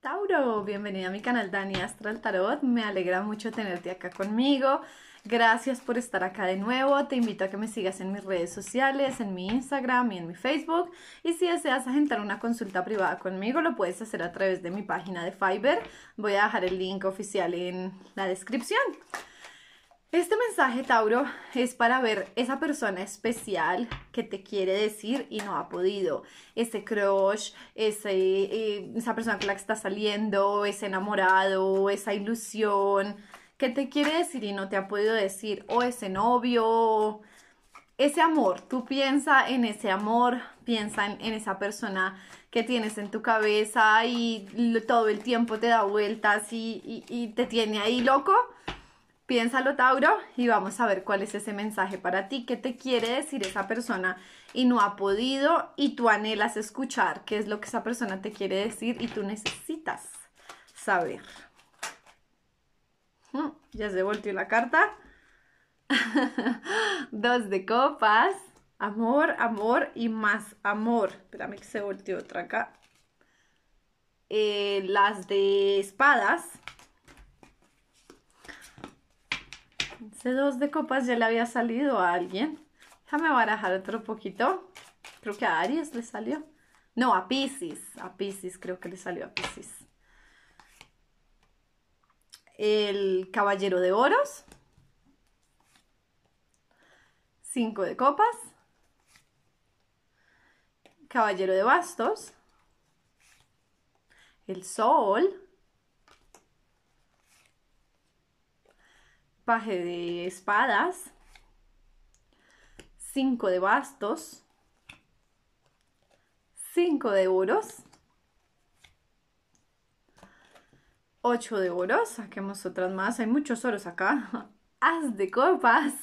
Tauro, bienvenida a mi canal Dani Astral Tarot. Me alegra mucho tenerte acá conmigo. Gracias por estar acá de nuevo. Te invito a que me sigas en mis redes sociales, en mi Instagram y en mi Facebook. Y si deseas agendar una consulta privada conmigo, lo puedes hacer a través de mi página de Fiverr. Voy a dejar el link oficial en la descripción. Este mensaje, Tauro, es para ver esa persona especial que te quiere decir y no ha podido. Ese crush, eh, esa persona con la que está saliendo, ese enamorado, esa ilusión que te quiere decir y no te ha podido decir. O ese novio, ese amor. Tú piensa en ese amor, piensa en, esa persona que tienes en tu cabeza y todo el tiempo te da vueltas y te tiene ahí loco Piénsalo, Tauro, y vamos a ver cuál es ese mensaje para ti, qué te quiere decir esa persona y no ha podido y tú anhelas escuchar, qué es lo que esa persona te quiere decir y tú necesitas saber. Hmm, ya se volteó la carta. Dos de copas. Amor, amor y más amor. Espérame que se volteó otra acá. Eh, las de espadas Ese dos de copas ya le había salido a alguien. Déjame barajar otro poquito. Creo que a Aries le salió. No, a Pisces. A Pisces, creo que le salió a Pisces. El Caballero de Oros. Cinco de copas. Caballero de bastos. El sol. paje de espadas, 5 de bastos, 5 de oros, 8 de oros, saquemos otras más, hay muchos oros acá, haz de copas,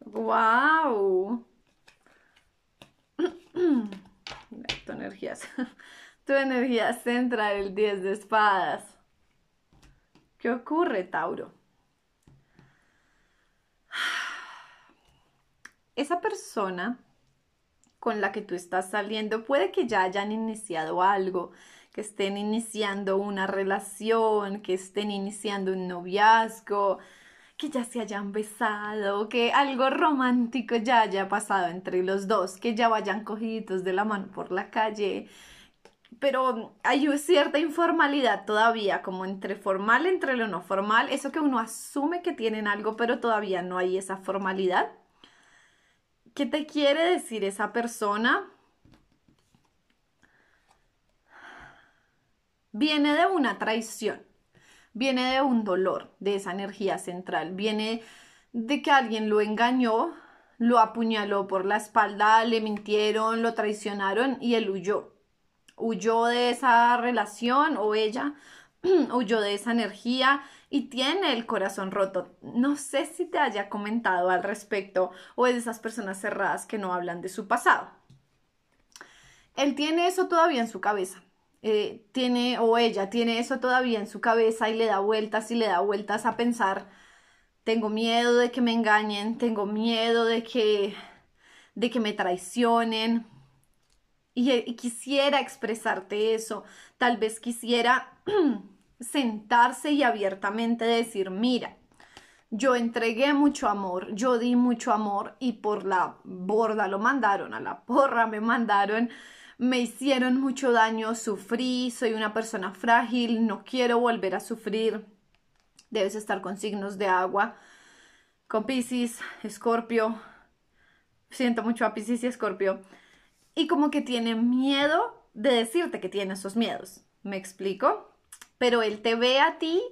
wow, tu energía, tu energía centra el 10 de espadas, ¿qué ocurre Tauro? esa persona con la que tú estás saliendo puede que ya hayan iniciado algo, que estén iniciando una relación, que estén iniciando un noviazgo, que ya se hayan besado, que algo romántico ya haya pasado entre los dos, que ya vayan cogidos de la mano por la calle. Pero hay cierta informalidad todavía, como entre formal, entre lo no formal, eso que uno asume que tienen algo, pero todavía no hay esa formalidad. ¿Qué te quiere decir esa persona? Viene de una traición, viene de un dolor, de esa energía central, viene de que alguien lo engañó, lo apuñaló por la espalda, le mintieron, lo traicionaron y él huyó. Huyó de esa relación o ella huyó de esa energía y tiene el corazón roto. No sé si te haya comentado al respecto o es de esas personas cerradas que no hablan de su pasado. Él tiene eso todavía en su cabeza. Eh, tiene o ella tiene eso todavía en su cabeza y le da vueltas y le da vueltas a pensar, tengo miedo de que me engañen, tengo miedo de que de que me traicionen, eh, y, quisiera expresarte eso, tal vez quisiera sentarse y abiertamente decir, mira, yo entregué mucho amor, yo di mucho amor y por la borda lo mandaron, a la porra me mandaron, me hicieron mucho daño, sufrí, soy una persona frágil, no quiero volver a sufrir, debes estar con signos de agua, con Pisces, Escorpio, siento mucho a Pisces y Escorpio, y como que tiene miedo de decirte que tiene esos miedos. ¿Me explico? Pero él te ve a ti,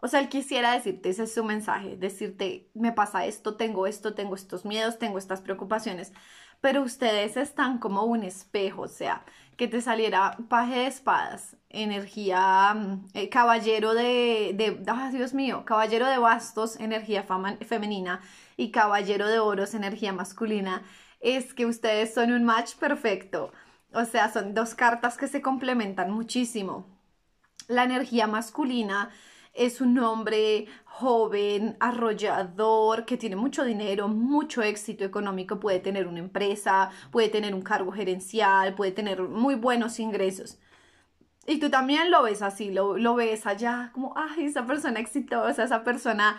o sea, él quisiera decirte, ese es su mensaje, decirte, me pasa esto, tengo esto, tengo estos miedos, tengo estas preocupaciones, pero ustedes están como un espejo, o sea, que te saliera paje de espadas, energía, mm, eh, caballero de, de Dios mío, caballero de bastos, energía femenina, y caballero de oros, energía masculina, es que ustedes son un match perfecto. O sea, son dos cartas que se complementan muchísimo. La energía masculina es un hombre joven, arrollador, que tiene mucho dinero, mucho éxito económico, puede tener una empresa, puede tener un cargo gerencial, puede tener muy buenos ingresos. Y tú también lo ves así, lo, ves allá, como, ay, esa persona exitosa, esa persona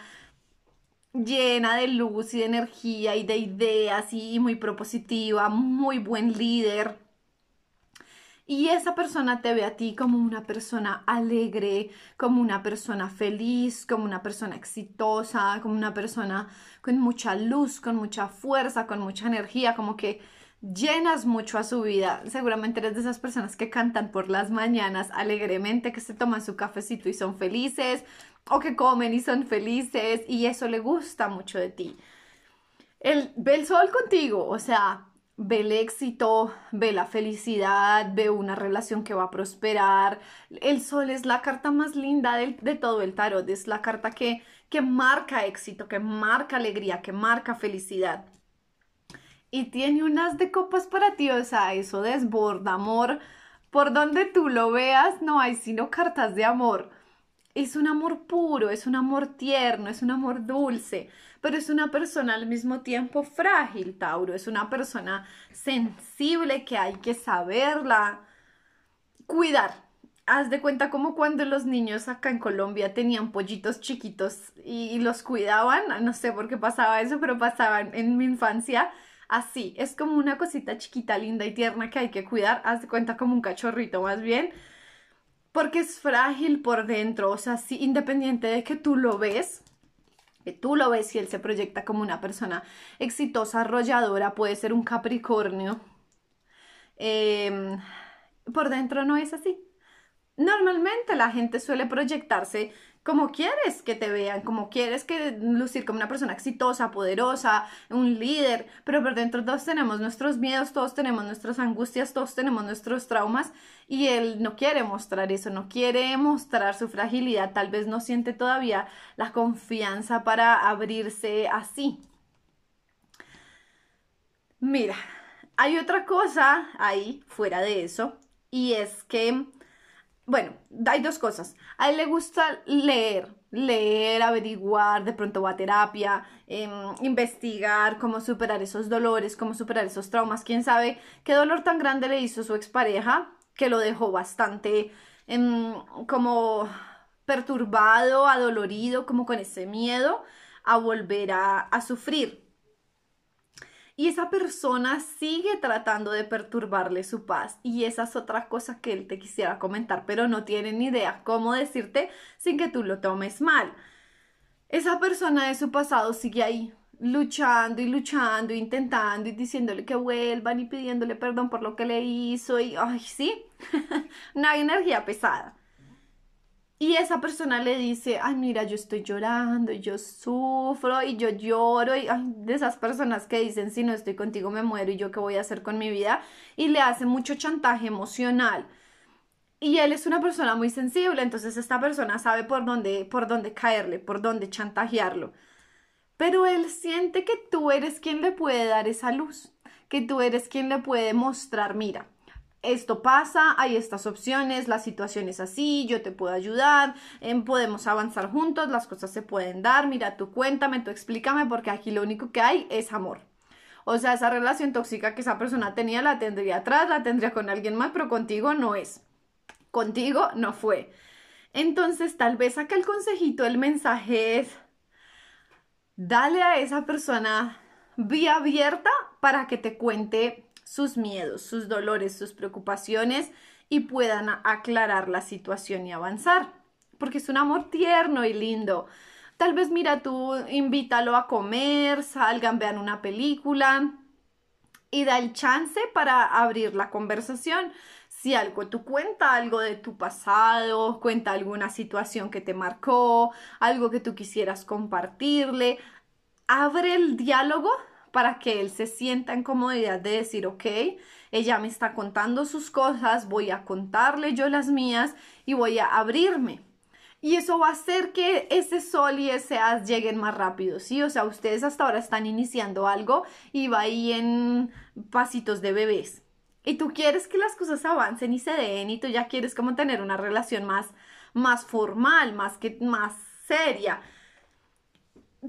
llena de luz y de energía y de ideas y muy propositiva, muy buen líder. Y esa persona te ve a ti como una persona alegre, como una persona feliz, como una persona exitosa, como una persona con mucha luz, con mucha fuerza, con mucha energía, como que llenas mucho a su vida. Seguramente eres de esas personas que cantan por las mañanas alegremente, que se toman su cafecito y son felices, o que comen y son felices y eso le gusta mucho de ti. El, ve el sol contigo, o sea, ve el éxito, ve la felicidad, ve una relación que va a prosperar. El sol es la carta más linda de todo el tarot, es la carta que, que marca éxito, que marca alegría, que marca felicidad. Y tiene unas de copas para ti, o sea, eso desborda amor. Por donde tú lo veas, no hay sino cartas de amor es un amor puro, es un amor tierno, es un amor dulce, pero es una persona al mismo tiempo frágil, Tauro, es una persona sensible que hay que saberla cuidar. Haz de cuenta como cuando los niños acá en Colombia tenían pollitos chiquitos y, los cuidaban, no sé por qué pasaba eso, pero pasaban en mi infancia así, es como una cosita chiquita, linda y tierna que hay que cuidar, haz de cuenta como un cachorrito más bien, porque es frágil por dentro, o sea, sí, independiente de que tú lo ves, que tú lo ves y él se proyecta como una persona exitosa, arrolladora, puede ser un Capricornio, em, por dentro no es así normalmente la gente suele proyectarse como quieres que te vean, como quieres que lucir como una persona exitosa, poderosa, un líder, pero por dentro todos tenemos nuestros miedos, todos tenemos nuestras angustias, todos tenemos nuestros traumas y él no quiere mostrar eso, no quiere mostrar su fragilidad, tal vez no siente todavía la confianza para abrirse así. Mira, hay otra cosa ahí fuera de eso y es que bueno, hay dos cosas. A él le gusta leer, leer, averiguar, de pronto va a terapia, em, investigar cómo superar esos dolores, cómo superar esos traumas. Quién sabe qué dolor tan grande le hizo su expareja que lo dejó bastante em, como perturbado, adolorido, como con ese miedo a volver a sufrir y esa persona sigue tratando de perturbarle su paz y esas otras cosas que él te quisiera comentar, pero no tiene ni idea cómo decirte sin que tú lo tomes mal. Esa persona de su pasado sigue ahí, luchando y luchando, intentando y diciéndole que vuelvan y pidiéndole perdón por lo que le hizo y, ay, sí, hay energía pesada. Y esa persona le dice, ay, mira, yo estoy llorando, yo sufro, y yo lloro, y de esas personas que dicen, si no estoy contigo me muero, y yo qué voy a hacer con mi vida, y le hace mucho chantaje emocional. Y él es una persona muy sensible, entonces esta persona sabe por dónde, por dónde caerle, por dónde chantajearlo. Pero él siente que tú eres quien le puede dar esa luz, que tú eres quien le puede mostrar, mira, esto pasa, hay estas opciones, la situación es así, yo te puedo ayudar, em, podemos avanzar juntos, las cosas se pueden dar, mira, tú cuéntame, tú explícame, porque aquí lo único que hay es amor. O sea, esa relación tóxica que esa persona tenía la tendría atrás, la tendría con alguien más, pero contigo no es. Contigo no fue. Entonces, tal vez acá el consejito, el mensaje es, dale a esa persona vía abierta para que te cuente sus miedos, sus dolores, sus preocupaciones y puedan aclarar la situación y avanzar. Porque es un amor tierno y lindo. Tal vez mira tú, invítalo a comer, salgan, vean una película y da el chance para abrir la conversación. Si algo tú cuenta algo de tu pasado, cuenta alguna situación que te marcó, algo que tú quisieras compartirle, abre el diálogo para que él se sienta en comodidad de decir, ok, ella me está contando sus cosas, voy a contarle yo las mías y voy a abrirme. Y eso va a hacer que ese sol y ese as lleguen más rápido, ¿sí? O sea, ustedes hasta ahora están iniciando algo y va ahí en pasitos de bebés. Y tú quieres que las cosas avancen y se den y tú ya quieres como tener una relación más, más formal, más, que, más seria.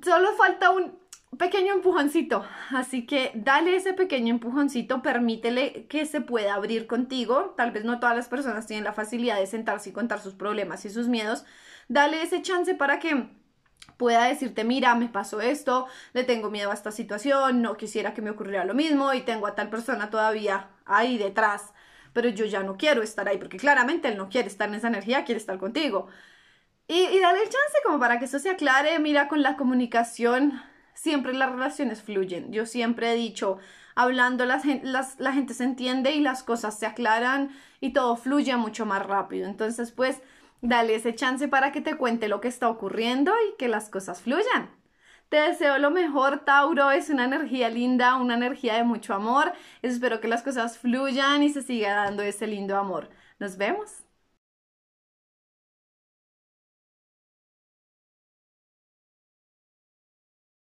Solo falta un pequeño empujoncito. Así que dale ese pequeño empujoncito, permítele que se pueda abrir contigo. Tal vez no todas las personas tienen la facilidad de sentarse y contar sus problemas y sus miedos. Dale ese chance para que pueda decirte, mira, me pasó esto, le tengo miedo a esta situación, no quisiera que me ocurriera lo mismo y tengo a tal persona todavía ahí detrás, pero yo ya no quiero estar ahí porque claramente él no quiere estar en esa energía, quiere estar contigo. Y, y dale el chance como para que eso se aclare, mira, con la comunicación siempre las relaciones fluyen. Yo siempre he dicho, hablando las, la gente se entiende y las cosas se aclaran y todo fluye mucho más rápido. Entonces, pues, dale ese chance para que te cuente lo que está ocurriendo y que las cosas fluyan. Te deseo lo mejor, Tauro. Es una energía linda, una energía de mucho amor. Espero que las cosas fluyan y se siga dando ese lindo amor. Nos vemos.